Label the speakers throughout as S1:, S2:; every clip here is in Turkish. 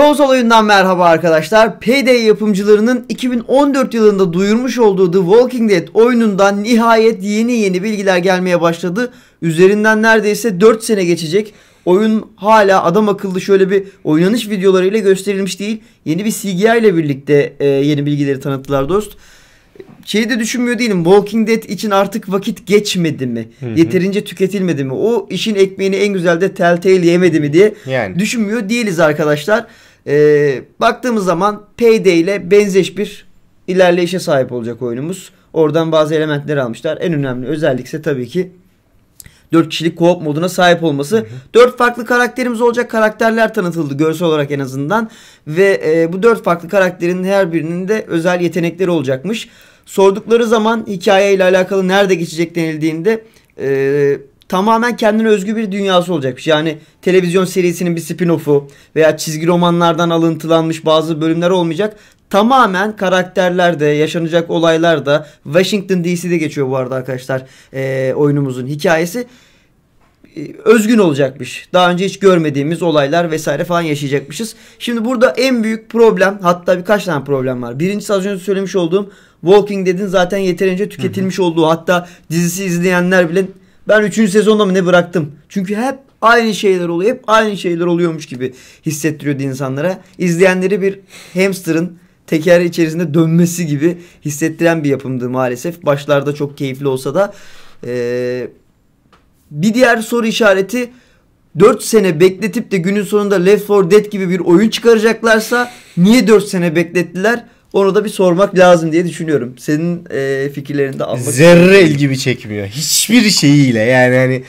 S1: Konsol oyundan merhaba arkadaşlar. Payday yapımcılarının 2014 yılında duyurmuş olduğu The Walking Dead oyunundan nihayet yeni yeni bilgiler gelmeye başladı. Üzerinden neredeyse 4 sene geçecek. Oyun hala adam akıllı şöyle bir oynanış videolarıyla gösterilmiş değil. Yeni bir CGI ile birlikte e, yeni bilgileri tanıttılar dost. Şeyi de düşünmüyor değilim. Walking Dead için artık vakit geçmedi mi? Hı hı. Yeterince tüketilmedi mi? O işin ekmeğini en güzel de Telltale yemedi mi diye yani. düşünmüyor değiliz arkadaşlar. E, baktığımız zaman P.D. ile benzeş bir ilerleyişe sahip olacak oyunumuz. Oradan bazı elementler almışlar. En önemli özellik ise tabii ki 4 kişilik co-op moduna sahip olması. Hı hı. 4 farklı karakterimiz olacak. Karakterler tanıtıldı görsel olarak en azından. Ve e, bu 4 farklı karakterin her birinin de özel yetenekleri olacakmış. Sordukları zaman hikaye ile alakalı nerede geçecek denildiğinde e, tamamen kendine özgü bir dünyası olacakmış. Yani televizyon serisinin bir spin-off'u veya çizgi romanlardan alıntılanmış bazı bölümler olmayacak. Tamamen karakterlerde, yaşanacak olaylarda Washington DC'de geçiyor bu arada arkadaşlar e, oyunumuzun hikayesi özgün olacakmış. Daha önce hiç görmediğimiz olaylar vesaire falan yaşayacakmışız. Şimdi burada en büyük problem hatta birkaç tane problem var. Birincisi az önce söylemiş olduğum Walking Dead'in zaten yeterince tüketilmiş olduğu hatta dizisi izleyenler bile ben 3. sezonda mı ne bıraktım? Çünkü hep aynı şeyler oluyor. Hep aynı şeyler oluyormuş gibi hissettiriyordu insanlara. İzleyenleri bir hamsterın teker içerisinde dönmesi gibi hissettiren bir yapımdı maalesef. Başlarda çok keyifli olsa da. Ee, bir diğer soru işareti 4 sene bekletip de günün sonunda Left 4 Dead gibi bir oyun çıkaracaklarsa niye 4 sene beklettiler? Onu da bir sormak lazım diye düşünüyorum. Senin e, fikirlerini de almak Zerre
S2: ilgimi çekmiyor. Hiçbir şeyiyle yani hani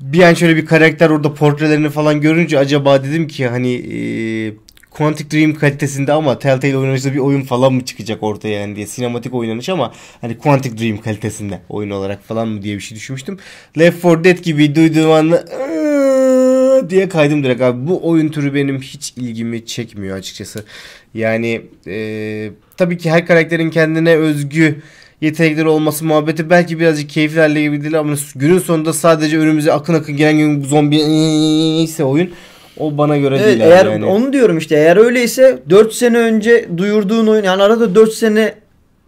S2: bir an şöyle bir karakter orada portrelerini falan görünce acaba dedim ki hani e, Quantic Dream kalitesinde ama Telltale oynanışta bir oyun falan mı çıkacak ortaya yani diye sinematik oynanış ama hani Quantic Dream kalitesinde oyun olarak falan mı diye bir şey düşünmüştüm. Left 4 Dead gibi duyduğum anda diye kaydım direkt abi. Bu oyun türü benim hiç ilgimi çekmiyor açıkçası. Yani e, tabii ki her karakterin kendine özgü yetenekleri olması muhabbeti belki birazcık keyifli hale gelebilir ama günün sonunda sadece önümüze
S1: akın akın gelen gün zombi
S2: ise oyun o bana göre evet, değil. Eğer yani. onu
S1: diyorum işte eğer öyleyse 4 sene önce duyurduğun oyun yani arada 4 sene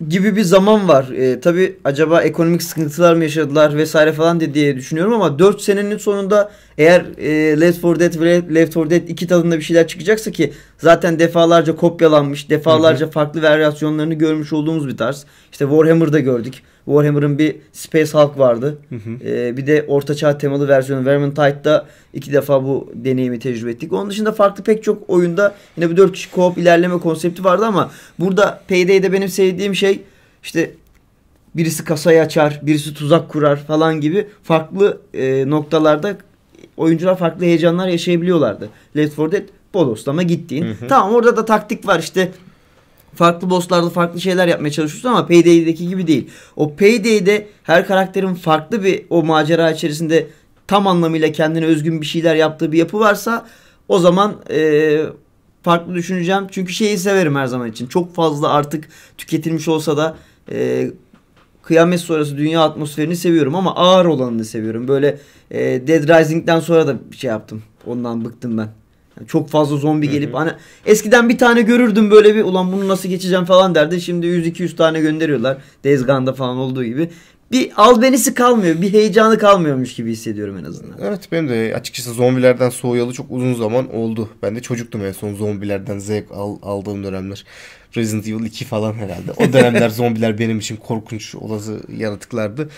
S1: gibi bir zaman var. E, tabii acaba ekonomik sıkıntılar mı yaşadılar vesaire falan de diye düşünüyorum ama 4 senenin sonunda eğer e, Left 4 Dead ve Left 4 Dead 2 tadında bir şeyler çıkacaksa ki zaten defalarca kopyalanmış, defalarca farklı varyasyonlarını görmüş olduğumuz bir tarz. İşte Warhammer'da gördük. Warhammer'ın bir Space Hulk vardı. Hı hı. Ee, bir de ortaçağ temalı versiyonu Vermintide'da iki defa bu deneyimi tecrübe ettik. Onun dışında farklı pek çok oyunda yine bu dört kişi co-op ilerleme konsepti vardı ama burada Payday'de benim sevdiğim şey işte birisi kasayı açar, birisi tuzak kurar falan gibi farklı e, noktalarda oyuncular farklı heyecanlar yaşayabiliyorlardı. Left 4 Dead bodoslama gittiğin. Hı hı. Tamam orada da taktik var işte farklı bosslarda farklı şeyler yapmaya çalışıyorsun ama Payday'deki gibi değil. O Payday'de her karakterin farklı bir o macera içerisinde tam anlamıyla kendine özgün bir şeyler yaptığı bir yapı varsa o zaman e, farklı düşüneceğim. Çünkü şeyi severim her zaman için. Çok fazla artık tüketilmiş olsa da e, kıyamet sonrası dünya atmosferini seviyorum ama ağır olanını seviyorum. Böyle e, Dead Rising'den sonra da bir şey yaptım. Ondan bıktım ben. Çok fazla zombi gelip hani eskiden bir tane görürdüm böyle bir ulan bunu nasıl geçeceğim falan derdi. Şimdi 100-200 tane gönderiyorlar. Days Gone'da falan olduğu gibi. Bir albenisi kalmıyor. Bir heyecanı kalmıyormuş gibi hissediyorum en azından. Evet benim de açıkçası zombilerden soğuyalı çok uzun zaman oldu. Ben de çocuktum en son
S2: zombilerden zevk al, aldığım dönemler. Resident Evil 2 falan herhalde. O dönemler zombiler benim için korkunç olası yaratıklardı.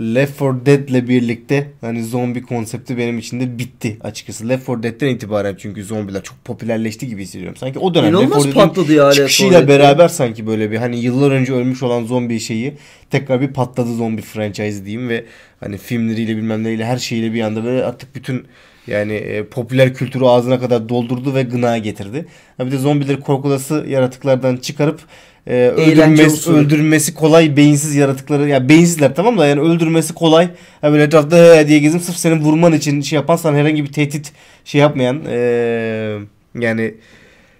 S2: Left 4 Dead ile birlikte hani zombi konsepti benim için de bitti açıkçası. Left 4 Dead'den itibaren çünkü zombiler çok popülerleşti gibi hissediyorum. Sanki o dönem Left 4 patladı ya çıkışıyla Left beraber sanki böyle bir hani yıllar önce ölmüş olan zombi şeyi tekrar bir patladı zombi franchise diyeyim ve hani filmleriyle bilmem neyle her şeyle bir anda böyle artık bütün yani e, popüler kültürü ağzına kadar doldurdu ve gına getirdi. Ha, bir de zombileri korkulası yaratıklardan çıkarıp e, öldürmesi, öldürmesi kolay beyinsiz yaratıkları. Ya yani beyinsizler tamam da yani öldürmesi kolay. Ha, böyle etrafta diye gezim sırf senin vurman için şey yapan sana herhangi bir tehdit şey yapmayan e, yani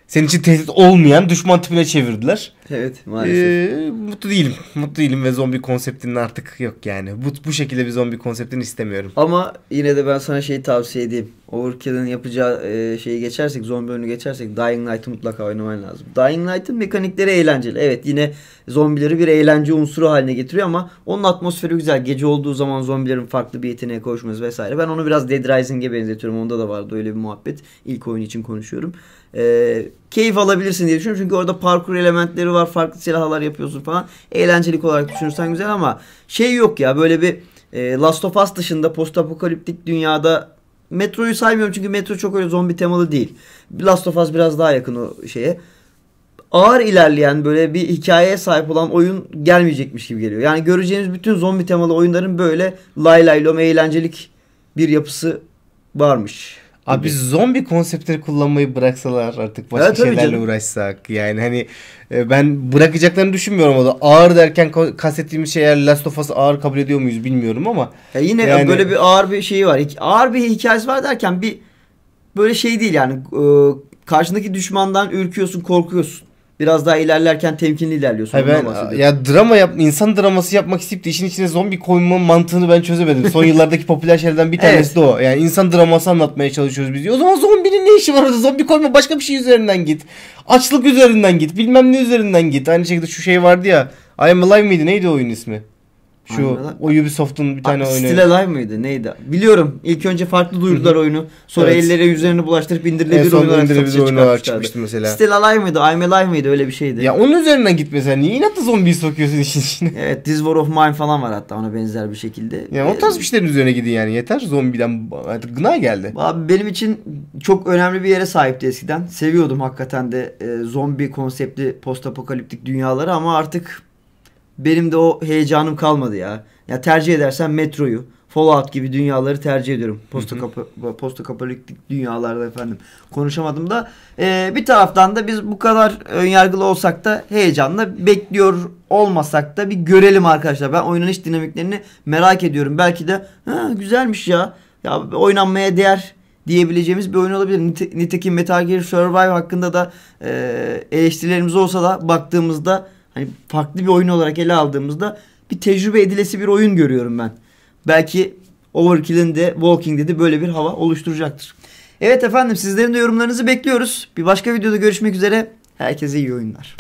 S2: senin için tehdit olmayan düşman tipine çevirdiler. Evet maalesef. Ee, mutlu değilim. Mutlu değilim ve zombi konseptinin artık yok yani. Bu, bu şekilde bir zombi konseptini istemiyorum.
S1: Ama yine de ben sana şeyi tavsiye edeyim. Overkill'ın yapacağı e, şeyi geçersek, zombi önü geçersek Dying Light'ı mutlaka oynaman lazım. Dying Light'ın mekanikleri eğlenceli. Evet yine zombileri bir eğlence unsuru haline getiriyor ama onun atmosferi güzel. Gece olduğu zaman zombilerin farklı bir yeteneğe koşması vesaire. Ben onu biraz Dead Rising'e benzetiyorum. Onda da vardı öyle bir muhabbet. İlk oyun için konuşuyorum. Eee keyif alabilirsin diye düşünüyorum. Çünkü orada parkur elementleri var. Farklı silahlar yapıyorsun falan. Eğlencelik olarak düşünürsen güzel ama şey yok ya böyle bir e, Last of Us dışında postapokaliptik dünyada Metro'yu saymıyorum çünkü Metro çok öyle zombi temalı değil. Last of Us biraz daha yakın o şeye. Ağır ilerleyen böyle bir hikayeye sahip olan oyun gelmeyecekmiş gibi geliyor. Yani göreceğimiz bütün zombi temalı oyunların böyle lay lay lom eğlencelik bir yapısı varmış. Abi gibi. zombi konseptleri kullanmayı bıraksalar artık
S2: başka evet, şeylerle canım. uğraşsak. Yani hani e, ben bırakacaklarını düşünmüyorum o da. Ağır derken
S1: kastettiğimiz şeyler Last of Us ağır kabul
S2: ediyor muyuz bilmiyorum ama. Ya yine yani... böyle bir
S1: ağır bir şeyi var. Ağır bir hikayesi var derken bir böyle şey değil yani. E, karşındaki düşmandan ürküyorsun, korkuyorsun biraz daha ilerlerken temkinli ilerliyorsun. ben,
S2: ya drama yap, insan draması yapmak isteyip de işin içine zombi koyma mantığını ben çözemedim. Son yıllardaki popüler şeylerden bir tanesi evet. de o. Yani insan draması anlatmaya çalışıyoruz biz. O zaman zombinin ne işi var orada? Zombi koyma başka bir şey üzerinden git. Açlık üzerinden git. Bilmem ne üzerinden git. Aynı şekilde şu şey vardı ya. I Am Alive miydi? Neydi oyun ismi? Şu o Ubisoft'un bir tane Abi, oyunu. Still
S1: Alive mıydı? Neydi? Biliyorum. İlk önce farklı duyurdular oyunu. Sonra evet. ellere yüzlerine bulaştırıp indirilebilir oyun olarak satışa oyunlar çıkmıştı mesela. Still Alive mıydı? I'm Alive mıydı? Öyle bir şeydi. Ya onun üzerinden git mesela. Niye inatla zombiyi sokuyorsun işin içine? Evet. This War of Mine falan var hatta ona benzer bir şekilde. Ya ee, o tarz bir şeylerin üzerine gidin yani. Yeter zombiden artık gına geldi. Abi benim için çok önemli bir yere sahipti eskiden. Seviyordum hakikaten de e, zombi konseptli post apokaliptik dünyaları ama artık benim de o heyecanım kalmadı ya. Ya tercih edersen metroyu, Fallout gibi dünyaları tercih ediyorum. Posta, kapa- dünyalarda efendim. Konuşamadım da. Ee, bir taraftan da biz bu kadar önyargılı olsak da heyecanla bekliyor olmasak da bir görelim arkadaşlar. Ben oyunun iç dinamiklerini merak ediyorum. Belki de güzelmiş ya. Ya oynanmaya değer diyebileceğimiz bir oyun olabilir. Nitekim Metal Gear Survive hakkında da e, eleştirilerimiz olsa da baktığımızda hani farklı bir oyun olarak ele aldığımızda bir tecrübe edilesi bir oyun görüyorum ben. Belki Overkill'in de Walking dedi böyle bir hava oluşturacaktır. Evet efendim sizlerin de yorumlarınızı bekliyoruz. Bir başka videoda görüşmek üzere. Herkese iyi oyunlar.